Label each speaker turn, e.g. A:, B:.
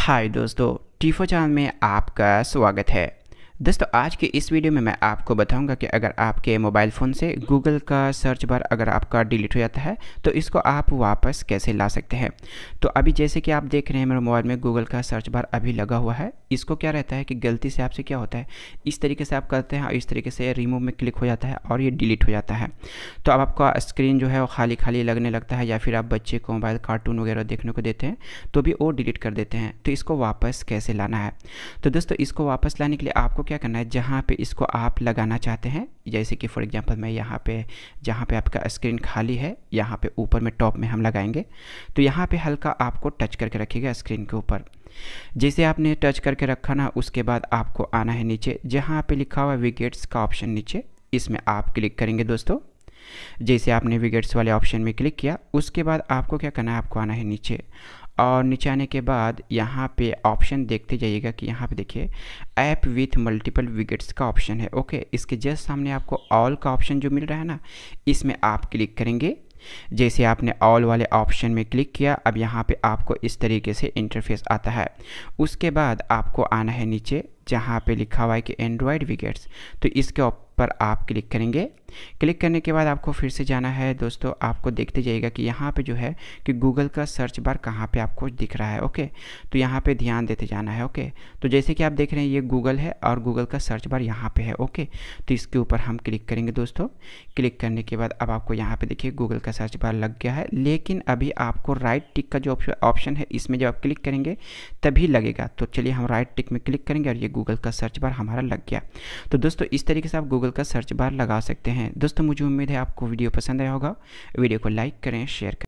A: हाय दोस्तों टीफो चैनल में आपका स्वागत है दोस्तों आज के इस वीडियो में मैं आपको बताऊंगा कि अगर आपके मोबाइल फ़ोन से गूगल का सर्च बार अगर आपका डिलीट हो जाता है तो इसको आप वापस कैसे ला सकते हैं तो अभी जैसे कि आप देख रहे हैं मेरे मोबाइल में गूगल का सर्च बार अभी लगा हुआ है इसको क्या रहता है कि गलती से आपसे क्या होता है इस तरीके से आप करते हैं और इस तरीके से रिमूव में क्लिक हो जाता है और ये डिलीट हो जाता है तो अब आपका स्क्रीन जो है वो खाली खाली लगने लगता है या फिर आप बच्चे को मोबाइल कार्टून वगैरह देखने को देते हैं तो भी वो डिलीट कर देते हैं तो इसको वापस कैसे लाना है तो दोस्तों इसको वापस लाने के लिए आपको क्या करना है जहाँ पे इसको आप लगाना चाहते हैं जैसे कि फॉर एग्जांपल मैं यहाँ पे जहाँ पे आपका स्क्रीन खाली है यहाँ पे ऊपर में टॉप में हम लगाएंगे तो यहाँ पे हल्का आपको टच करके रखिएगा स्क्रीन के ऊपर जैसे आपने टच करके रखा ना उसके बाद आपको आना है नीचे जहाँ पर लिखा हुआ विकेट्स का ऑप्शन नीचे इसमें आप क्लिक करेंगे दोस्तों जैसे आपने विकेट्स वाले ऑप्शन में क्लिक किया उसके बाद आपको क्या करना है आपको आना है नीचे और नीचे आने के बाद यहाँ पे ऑप्शन देखते जाइएगा कि यहाँ पे देखिए ऐप विथ मल्टीपल विकेट्स का ऑप्शन है ओके इसके जस्ट सामने आपको ऑल का ऑप्शन जो मिल रहा है ना इसमें आप क्लिक करेंगे जैसे आपने ऑल वाले ऑप्शन में क्लिक किया अब यहाँ पे आपको इस तरीके से इंटरफेस आता है उसके बाद आपको आना है नीचे जहाँ पे लिखा हुआ है कि एंड्रॉयड विकेट्स तो इसके पर आप क्लिक करेंगे क्लिक करने के बाद आपको फिर से जाना है दोस्तों आपको देखते जाइएगा कि यहाँ पे जो है कि गूगल का सर्च बार कहाँ पे आपको दिख रहा है ओके तो यहाँ पे ध्यान देते जाना है ओके तो जैसे कि आप देख रहे हैं ये गूगल है और गूगल का सर्च बार यहाँ पे है ओके तो इसके ऊपर हम क्लिक करेंगे दोस्तों क्लिक करने के बाद अब आपको यहाँ पर देखिए गूगल का सर्च बार लग गया है लेकिन अभी आपको राइट टिक का जो ऑप्शन है इसमें जब आप क्लिक करेंगे तभी लगेगा तो चलिए हम राइट टिक में क्लिक करेंगे और ये गूगल का सर्च बार हमारा लग गया तो दोस्तों इस तरीके से आप गूगल गूगल का सर्च बार लगा सकते हैं दोस्तों मुझे उम्मीद है आपको वीडियो पसंद आया होगा वीडियो को लाइक करें शेयर करें